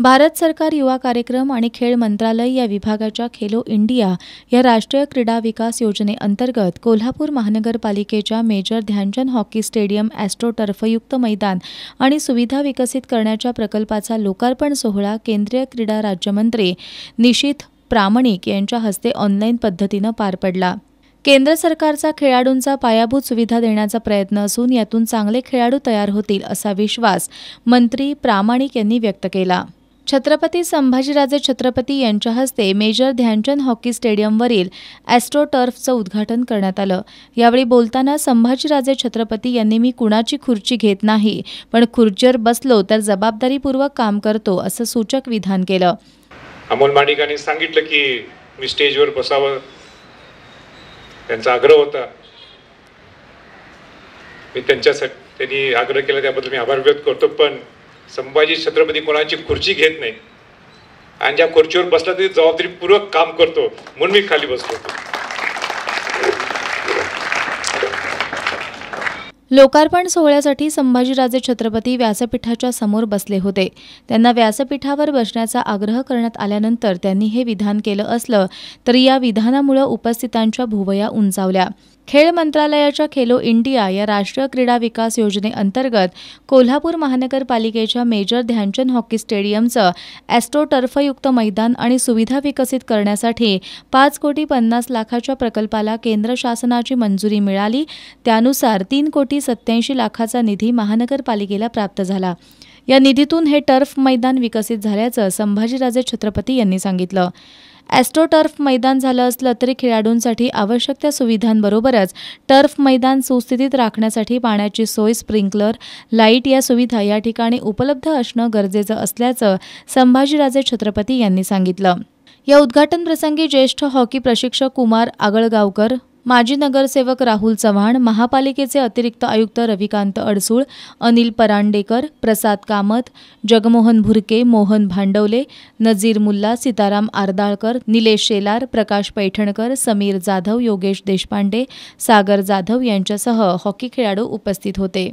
भारत सरकार युवा कार्यक्रम आणि खेळ मंत्रालय या विभागाच्या खेलो इंडिया या राष्ट्रीय क्रीडा विकास योजनेअंतर्गत कोल्हापूर महानगरपालिकेच्या major Dhyanchand hockey stadium astro टर्फयुक्त मैदान आणि सुविधा विकसित करण्याच्या प्रकल्पाचा लोकार्पण सोहळा केंद्रीय क्रीडा राज्यमंत्री निशित प्रामाणिक यांच्या हस्ते ऑनलाईन पद्धतीनं पार पडला केंद्र सरकारचा खेळाडूंचा पायाभूत सुविधा देण्याचा प्रयत्न असून यातून चांगले खेळाडू तयार होतील असा विश्वास मंत्री प्रामाणिक यांनी व्यक्त केला छत्रपती संभाजीराजे छत्रपती यांच्या हस्ते मेजर ध्यानचंद हॉकी स्टेडियमवरील ॲस्ट्रोटर्फचं टर्फचं उद्घाटन करण्यात आलं यावेळी बोलताना संभाजीराजे छत्रपती यांनी मी कुणाची खुर्ची घेत नाही पण खुर्चीवर बसलो तर जबाबदारीपूर्वक काम करतो असं सूचक विधान केलं अमोल माडिकांनी सांगितलं की मी स्टेजवर बसावं त्यांचा आग्रह होता मी त्यांच्यासाठी त्यांनी आग्रह केला त्याबद्दल मी आभार व्यक्त करतो पण संभाजी छत्रपती कोणाची खुर्ची घेत नाही आणि ज्या खुर्चीवर बसला तरी जबाबदारीपूर्वक काम करतो म्हणून मी खाली बसलो होतो लोकार्पण सोहळ्यासाठी संभाजीराजे छत्रपती व्यासपीठाच्या समोर बसले होते त्यांना व्यासपीठावर बसण्याचा आग्रह करण्यात आल्यानंतर त्यांनी हे विधान केलं असलं तरी या विधानामुळे उपस्थितांच्या भुवया उंचावल्या खेळ मंत्रालयाच्या खेलो इंडिया या राष्ट्रीय क्रीडा विकास योजनेअंतर्गत कोल्हापूर महानगरपालिकेच्या मेजर ध्यानचंद हॉकी स्टेडियमचं ॲस्ट्रोटर्फयुक्त टर्फयुक्त मैदान आणि सुविधा विकसित करण्यासाठी पाच कोटी पन्नास लाखाच्या प्रकल्पाला केंद्र शासनाची मंजुरी मिळाली त्यानुसार तीन कोटी सत्याऐंशी लाखाचा निधी महानगरपालिकेला प्राप्त झाला या निधीतून हे टर्फ मैदान विकसित झाल्याचं संभाजीराजे छत्रपती यांनी सांगितलं ॲस्ट्रो टर्फ मैदान झालं असलं तरी खेळाडूंसाठी आवश्यक त्या सुविधांबरोबरच टर्फ मैदान सुस्थितीत राखण्यासाठी पाण्याची सोय स्प्रिंकलर लाईट या सुविधा या ठिकाणी उपलब्ध असणं गरजेचं असल्याचं संभाजीराजे छत्रपती यांनी सांगितलं या उद्घाटन प्रसंगी ज्येष्ठ हॉकी प्रशिक्षक कुमार आगळगावकर माजी नगरसेवक राहुल चव्हाण महापालिकेचे अतिरिक्त आयुक्त रविकांत अडसूळ अनिल परांडेकर प्रसाद कामत जगमोहन भुरके मोहन भांडवले नजीर मुल्ला सीताराम आरदाळकर निलेश शेलार प्रकाश पैठणकर समीर जाधव योगेश देशपांडे सागर जाधव यांच्यासह हॉकी खेळाडू उपस्थित होते